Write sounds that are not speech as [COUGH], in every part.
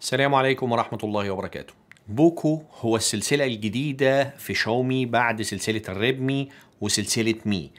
السلام عليكم ورحمة الله وبركاته بوكو هو السلسلة الجديدة في شاومي بعد سلسلة الريدمي وسلسلة مي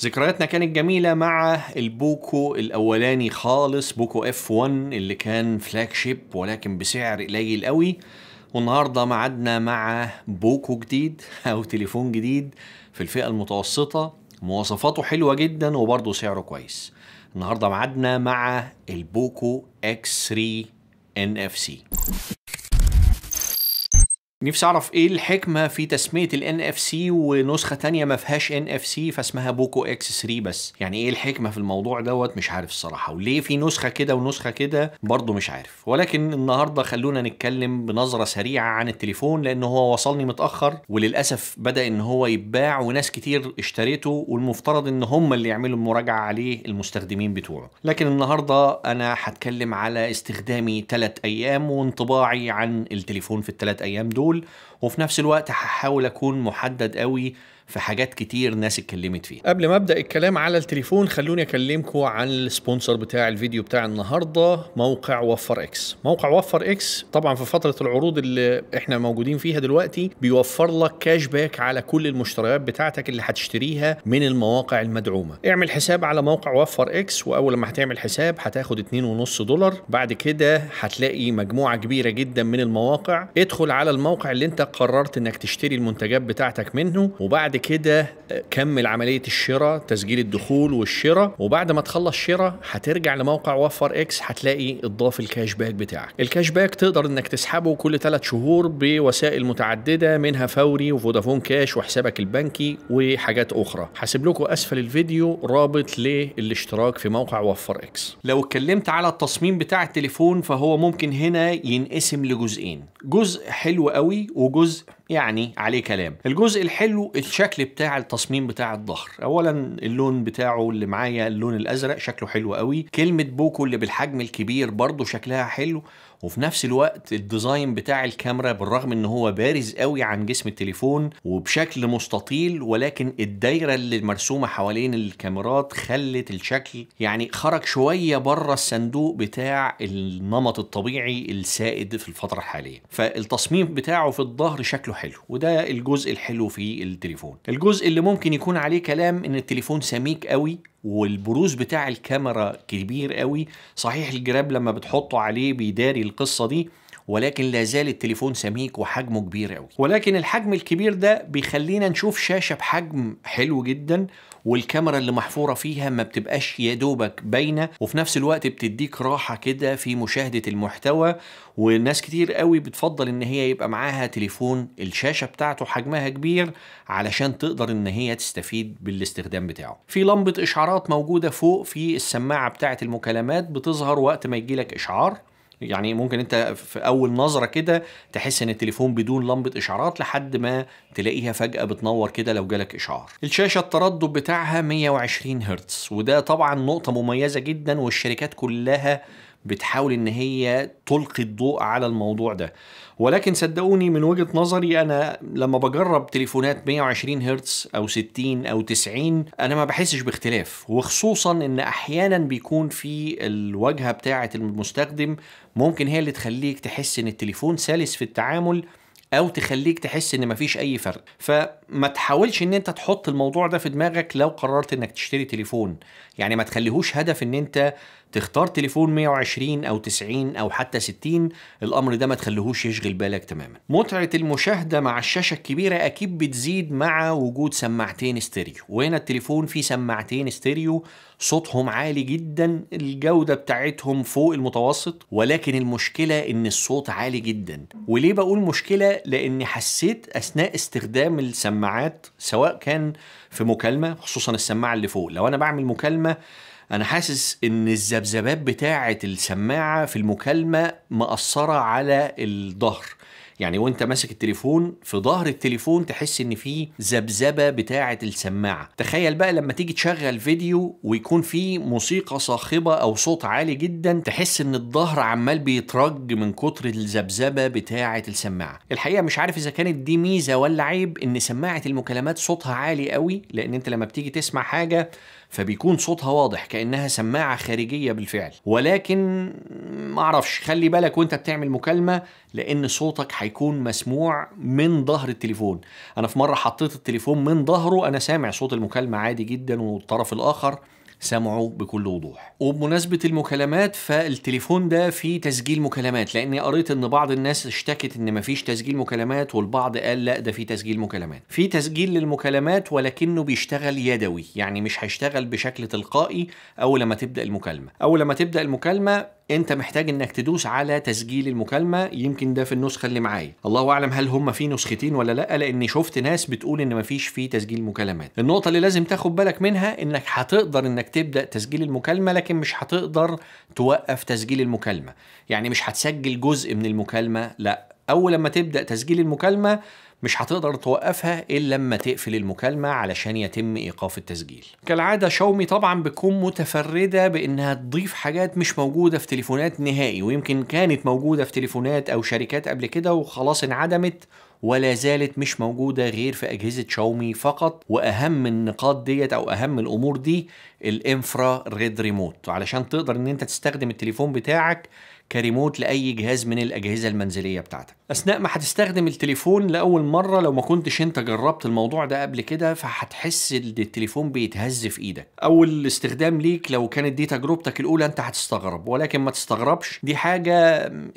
ذكرياتنا كانت جميلة مع البوكو الأولاني خالص بوكو اف 1 اللي كان فلاج شيب ولكن بسعر قليل قوي والنهاردة معدنا مع بوكو جديد [LAUGHS] أو تليفون جديد في الفئة المتوسطة مواصفاته حلوة جدا وبرضه سعره كويس النهاردة معدنا مع البوكو اكس 3 NFC. نفسي اعرف ايه الحكمه في تسميه ال NFC ونسخه تانية ما فيهاش NFC فاسمها بوكو اكس 3 بس يعني ايه الحكمه في الموضوع دوت مش عارف الصراحه وليه في نسخه كده ونسخه كده برضه مش عارف ولكن النهارده خلونا نتكلم بنظره سريعه عن التليفون لان هو وصلني متاخر وللاسف بدا ان هو يتباع وناس كتير اشتريته والمفترض ان هم اللي يعملوا المراجعه عليه المستخدمين بتوعه لكن النهارده انا هتكلم على استخدامي 3 ايام وانطباعي عن التليفون في الثلاث ايام دول Tirol وفي نفس الوقت هحاول اكون محدد قوي في حاجات كتير ناس اتكلمت فيها قبل ما ابدا الكلام على التليفون خلوني اكلمكم عن السبونسر بتاع الفيديو بتاع النهارده موقع وفر اكس موقع وفر اكس طبعا في فتره العروض اللي احنا موجودين فيها دلوقتي بيوفر لك كاش باك على كل المشتريات بتاعتك اللي هتشتريها من المواقع المدعومه اعمل حساب على موقع وفر اكس واول ما هتعمل حساب هتاخد 2.5 دولار بعد كده هتلاقي مجموعه كبيره جدا من المواقع ادخل على الموقع اللي انت قررت انك تشتري المنتجات بتاعتك منه وبعد كده آه، كمل عمليه الشراء تسجيل الدخول والشراء وبعد ما تخلص شراء هترجع لموقع وفر اكس هتلاقي اضاف الكاش باك بتاعك الكاش باك تقدر انك تسحبه كل 3 شهور بوسائل متعدده منها فوري وفودافون كاش وحسابك البنكي وحاجات اخرى هسيب لكم اسفل الفيديو رابط للاشتراك في موقع وفر اكس لو اتكلمت على التصميم بتاع التليفون فهو ممكن هنا ينقسم لجزئين جزء حلو قوي وجزء 9 يعني عليه كلام الجزء الحلو الشكل بتاع التصميم بتاع الظهر اولا اللون بتاعه اللي معايا اللون الازرق شكله حلو قوي كلمه بوكو اللي بالحجم الكبير برضه شكلها حلو وفي نفس الوقت الديزاين بتاع الكاميرا بالرغم ان هو بارز قوي عن جسم التليفون وبشكل مستطيل ولكن الدايره اللي مرسومه حوالين الكاميرات خلت الشكل يعني خرج شويه بره الصندوق بتاع النمط الطبيعي السائد في الفتره الحاليه فالتصميم بتاعه في الظهر شكله حلو وده الجزء الحلو في التليفون الجزء اللي ممكن يكون عليه كلام ان التليفون سميك قوي والبروز بتاع الكاميرا كبير قوي صحيح الجراب لما بتحطه عليه بيداري القصه دي ولكن لا زال التليفون سميك وحجمه كبير قوي ولكن الحجم الكبير ده بيخلينا نشوف شاشه بحجم حلو جدا والكاميرا اللي محفوره فيها ما بتبقاش يا دوبك باينه وفي نفس الوقت بتديك راحه كده في مشاهده المحتوى وناس كتير قوي بتفضل ان هي يبقى معاها تليفون الشاشه بتاعته حجمها كبير علشان تقدر ان هي تستفيد بالاستخدام بتاعه في لمبه اشعارات موجوده فوق في السماعه بتاعه المكالمات بتظهر وقت ما يجيلك اشعار يعني ممكن انت في اول نظره كده تحس ان التليفون بدون لمبه اشعارات لحد ما تلاقيها فجاه بتنور كده لو جالك اشعار الشاشه التردد بتاعها 120 هرتز وده طبعا نقطه مميزه جدا والشركات كلها بتحاول ان هي تلقي الضوء على الموضوع ده ولكن صدقوني من وجهه نظري انا لما بجرب تليفونات 120 هرتز او 60 او 90 انا ما بحسش باختلاف وخصوصا ان احيانا بيكون في الواجهه بتاعه المستخدم ممكن هي اللي تخليك تحس ان التليفون سلس في التعامل او تخليك تحس ان مفيش اي فرق فما تحاولش ان انت تحط الموضوع ده في دماغك لو قررت انك تشتري تليفون يعني ما تخليهوش هدف ان انت تختار تليفون 120 او 90 او حتى 60 الامر ده ما تخليهوش يشغل بالك تماما متعه المشاهده مع الشاشه الكبيره اكيد بتزيد مع وجود سماعتين استيريو وهنا التليفون فيه سماعتين استيريو صوتهم عالي جدا الجوده بتاعتهم فوق المتوسط ولكن المشكله ان الصوت عالي جدا وليه بقول مشكله لاني حسيت اثناء استخدام السماعات سواء كان في مكالمه خصوصا السماعه اللي فوق لو انا بعمل مكالمه انا حاسس ان الذبذبات بتاعه السماعه في المكالمه مأثره على الظهر يعني وانت ماسك التليفون في ظهر التليفون تحس ان في ذبذبه بتاعه السماعه تخيل بقى لما تيجي تشغل فيديو ويكون في موسيقى صاخبه او صوت عالي جدا تحس ان الظهر عمال بيترج من كتر الذبذبه بتاعه السماعه الحقيقه مش عارف اذا كانت دي ميزه ولا عيب ان سماعه المكالمات صوتها عالي قوي لان انت لما بتيجي تسمع حاجه فبيكون صوتها واضح كانها سماعه خارجيه بالفعل ولكن معرفش خلي بالك وانت بتعمل مكالمه لان صوتك حي هيكون مسموع من ظهر التليفون انا في مره حطيت التليفون من ظهره انا سامع صوت المكالمه عادي جدا والطرف الاخر سمعه بكل وضوح وبمناسبة المكالمات فالتليفون ده فيه تسجيل مكالمات لأني قريت إن بعض الناس اشتكت إن مفيش تسجيل مكالمات والبعض قال لا ده فيه تسجيل مكالمات في تسجيل للمكالمات ولكنه بيشتغل يدوي يعني مش هيشتغل بشكل تلقائي أول لما تبدأ المكالمة أول لما تبدأ المكالمة انت محتاج انك تدوس على تسجيل المكالمه يمكن ده في النسخه اللي معايا الله اعلم هل هم في نسختين ولا لا لاني شفت ناس بتقول ان مفيش في تسجيل مكالمات النقطه اللي لازم تاخد بالك منها انك هتقدر انك تبدا تسجيل المكالمه لكن مش هتقدر توقف تسجيل المكالمه يعني مش هتسجل جزء من المكالمه لا اول لما تبدا تسجيل المكالمه مش هتقدر توقفها إلا لما تقفل المكالمة علشان يتم إيقاف التسجيل كالعادة شاومي طبعا بتكون متفردة بإنها تضيف حاجات مش موجودة في تليفونات نهائي ويمكن كانت موجودة في تليفونات أو شركات قبل كده وخلاص انعدمت ولا زالت مش موجوده غير في اجهزه شاومي فقط واهم النقاط ديت او اهم الامور دي الانفرا ريد ريموت علشان تقدر ان انت تستخدم التليفون بتاعك كريموت لاي جهاز من الاجهزه المنزليه بتاعتك اثناء ما هتستخدم التليفون لاول مره لو ما كنتش انت جربت الموضوع ده قبل كده فهتحس ان التليفون بيتهز في ايدك اول استخدام ليك لو كانت دي تجربتك الاولى انت هتستغرب ولكن ما تستغربش دي حاجه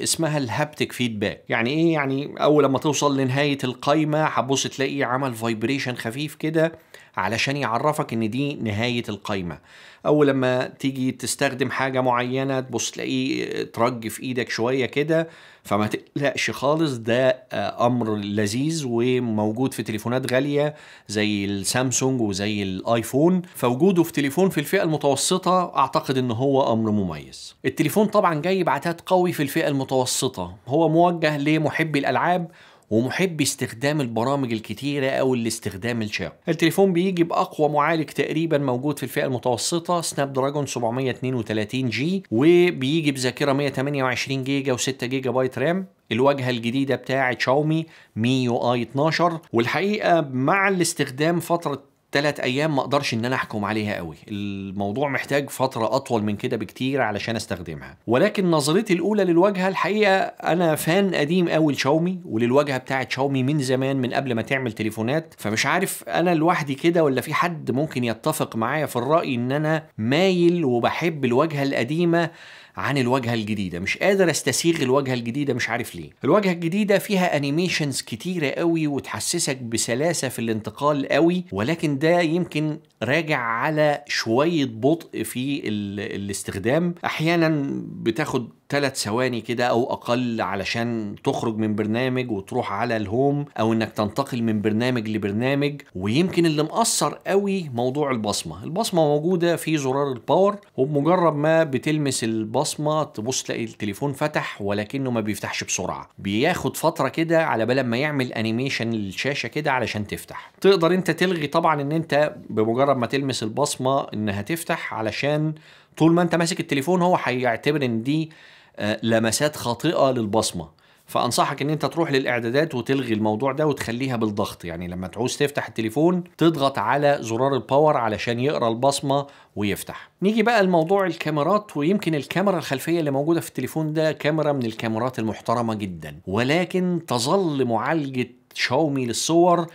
اسمها الهابتك فيدباك يعني ايه يعني اول لما توصل نهاية القايمة هتبص تلاقي عمل فايبريشن خفيف كده علشان يعرفك ان دي نهاية القايمة او لما تيجي تستخدم حاجة معينة تبص تلاقيه ترج في ايدك شوية كده فما تقلقش خالص ده آه، امر لذيذ وموجود في تليفونات غالية زي السامسونج وزي الايفون فوجوده في تليفون في الفئة المتوسطة اعتقد ان هو امر مميز التليفون طبعا جاي بعتاد قوي في الفئة المتوسطة هو موجه لمحبي الالعاب ومحب استخدام البرامج الكتيرة أو الاستخدام الشاق التليفون بيجي بأقوى معالج تقريبا موجود في الفئة المتوسطة سناب دراجون 732 جي وبيجي بذاكرة 128 جيجا و6 جيجا بايت رام الواجهة الجديدة بتاعة شاومي ميو اي 12 والحقيقة مع الاستخدام فترة ثلاث ايام ما اقدرش ان انا احكم عليها قوي الموضوع محتاج فتره اطول من كده بكتير علشان استخدمها ولكن نظرتي الاولى للواجهه الحقيقه انا فان قديم قوي لشاومي وللواجهه بتاعه شاومي من زمان من قبل ما تعمل تليفونات فمش عارف انا لوحدي كده ولا في حد ممكن يتفق معايا في الراي ان انا مايل وبحب الواجهه القديمه عن الواجهه الجديده مش قادر استسيغ الواجهه الجديده مش عارف ليه الواجهه الجديده فيها انيميشنز كتيره قوي وتحسسك بسلاسه في الانتقال قوي ولكن ده يمكن راجع على شويه بطء في الاستخدام احيانا بتاخد ثلاث ثواني كده او اقل علشان تخرج من برنامج وتروح على الهوم او انك تنتقل من برنامج لبرنامج ويمكن اللي مقصر قوي موضوع البصمه البصمه موجوده في زرار الباور وبمجرد ما بتلمس البصمه تبص تلاقي التليفون فتح ولكنه ما بيفتحش بسرعه بياخد فتره كده على بال ما يعمل انيميشن للشاشه كده علشان تفتح تقدر انت تلغي طبعا ان انت بمجرد ما تلمس البصمه انها تفتح علشان طول ما انت ماسك التليفون هو هيعتبر ان دي آه، لمسات خاطئه للبصمه فانصحك ان انت تروح للاعدادات وتلغي الموضوع ده وتخليها بالضغط يعني لما تعوز تفتح التليفون تضغط على زرار الباور علشان يقرا البصمه ويفتح نيجي بقى لموضوع الكاميرات ويمكن الكاميرا الخلفيه اللي موجوده في التليفون ده كاميرا من الكاميرات المحترمه جدا ولكن تظل معالجه شاومي للصور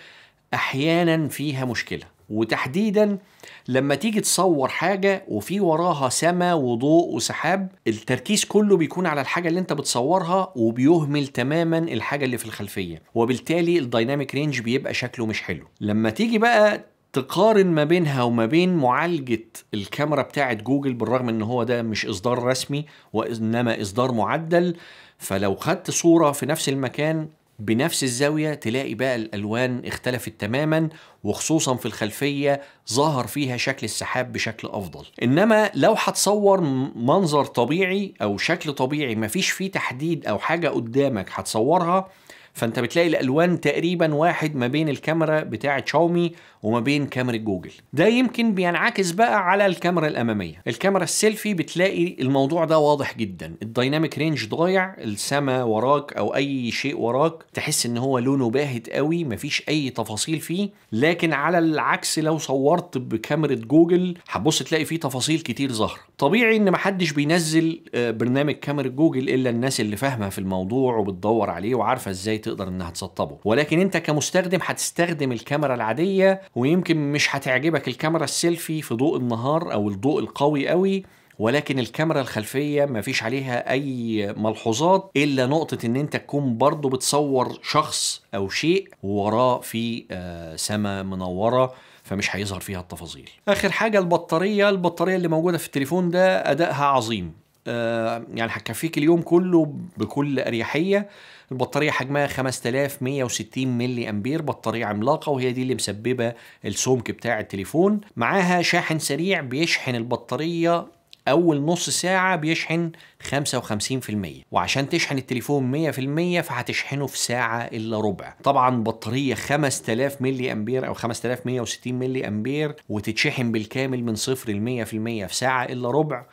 احيانا فيها مشكله وتحديدا لما تيجي تصور حاجة وفي وراها سماء وضوء وسحاب التركيز كله بيكون على الحاجة اللي انت بتصورها وبيهمل تماما الحاجة اللي في الخلفية وبالتالي الدايناميك رينج بيبقى شكله مش حلو لما تيجي بقى تقارن ما بينها وما بين معالجة الكاميرا بتاعة جوجل بالرغم ان هو ده مش اصدار رسمي وانما اصدار معدل فلو خدت صورة في نفس المكان بنفس الزاوية تلاقي بقى الألوان اختلفت تماما وخصوصا في الخلفية ظهر فيها شكل السحاب بشكل أفضل إنما لو هتصور منظر طبيعي أو شكل طبيعي مفيش فيه تحديد أو حاجة قدامك هتصورها فانت بتلاقي الالوان تقريبا واحد ما بين الكاميرا بتاعه شاومي وما بين كاميرا جوجل ده يمكن بينعكس بقى على الكاميرا الاماميه الكاميرا السيلفي بتلاقي الموضوع ده واضح جدا الدايناميك رينج ضايع السما وراك او اي شيء وراك تحس ان هو لونه باهت قوي مفيش اي تفاصيل فيه لكن على العكس لو صورت بكاميرا جوجل هتبص تلاقي فيه تفاصيل كتير ظهر طبيعي ان محدش بينزل آه، برنامج كاميرا جوجل الا الناس اللي فاهمه في الموضوع وبتدور عليه وعارفه ازاي تقدر انها تسطبه ولكن انت كمستخدم هتستخدم الكاميرا العاديه ويمكن مش هتعجبك الكاميرا السيلفي في ضوء النهار او الضوء القوي قوي ولكن الكاميرا الخلفية مفيش عليها أي ملحوظات إلا نقطة إن أنت تكون برضه بتصور شخص أو شيء وراه في آه، سماء منورة فمش هيظهر فيها التفاصيل. آخر حاجة البطارية، البطارية اللي موجودة في التليفون ده أدائها عظيم، آه، يعني هتكفيك اليوم كله بكل اريحيه البطاريه حجمها 5160 ملي امبير بطاريه عملاقه وهي دي اللي مسببه السمك بتاع التليفون معاها شاحن سريع بيشحن البطاريه اول نص ساعه بيشحن 55% وعشان تشحن التليفون 100% فهتشحنه في ساعه الا ربع طبعا بطاريه 5000 ملي امبير او 5160 ملي امبير وتتشحن بالكامل من 0 ل 100% في ساعه الا ربع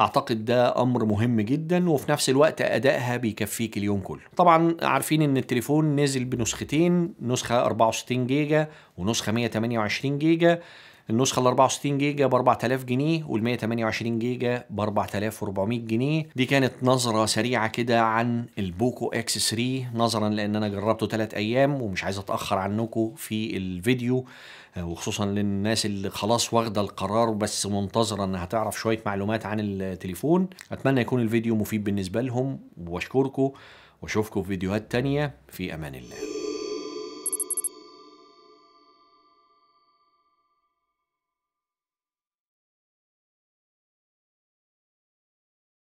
اعتقد ده امر مهم جدا وفي نفس الوقت ادائها بيكفيك اليوم كله طبعا عارفين ان التليفون نزل بنسختين نسخه 64 جيجا ونسخه 128 جيجا النسخه ال 64 جيجا ب 4000 جنيه وال 128 جيجا ب 4400 جنيه دي كانت نظره سريعه كده عن البوكو اكس 3 نظرا لان انا جربته 3 ايام ومش عايز اتاخر عنكم في الفيديو آه، وخصوصا للناس اللي خلاص واخده القرار بس منتظره انها تعرف شويه معلومات عن التليفون اتمنى يكون الفيديو مفيد بالنسبه لهم واشكركم واشوفكم في فيديوهات تانيه في امان الله